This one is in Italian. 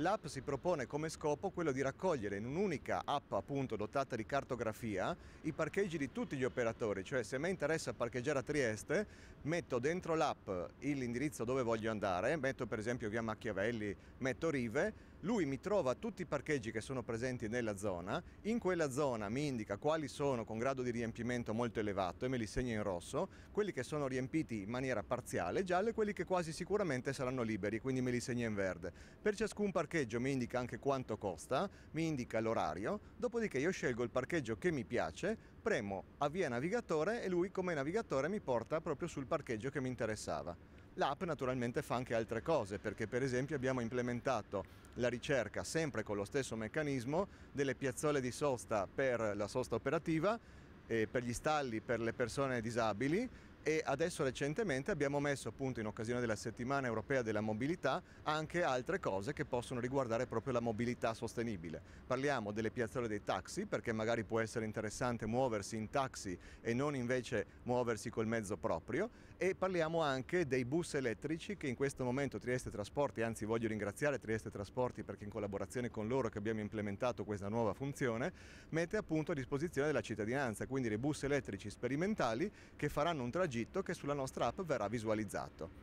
L'app si propone come scopo quello di raccogliere in un'unica app appunto dotata di cartografia i parcheggi di tutti gli operatori, cioè se mi interessa parcheggiare a Trieste metto dentro l'app l'indirizzo dove voglio andare, metto per esempio via Machiavelli, metto Rive lui mi trova tutti i parcheggi che sono presenti nella zona, in quella zona mi indica quali sono con grado di riempimento molto elevato e me li segna in rosso, quelli che sono riempiti in maniera parziale giallo e quelli che quasi sicuramente saranno liberi, quindi me li segna in verde. Per ciascun parcheggio mi indica anche quanto costa, mi indica l'orario, dopodiché io scelgo il parcheggio che mi piace, premo avvia navigatore e lui come navigatore mi porta proprio sul parcheggio che mi interessava. L'app naturalmente fa anche altre cose perché per esempio abbiamo implementato la ricerca sempre con lo stesso meccanismo delle piazzole di sosta per la sosta operativa, eh, per gli stalli per le persone disabili e adesso recentemente abbiamo messo appunto in occasione della settimana europea della mobilità anche altre cose che possono riguardare proprio la mobilità sostenibile. Parliamo delle piazzole dei taxi perché magari può essere interessante muoversi in taxi e non invece muoversi col mezzo proprio e parliamo anche dei bus elettrici che in questo momento Trieste Trasporti, anzi voglio ringraziare Trieste Trasporti perché in collaborazione con loro che abbiamo implementato questa nuova funzione, mette appunto a disposizione della cittadinanza, quindi dei bus elettrici sperimentali che faranno un tragitto agitto che sulla nostra app verrà visualizzato.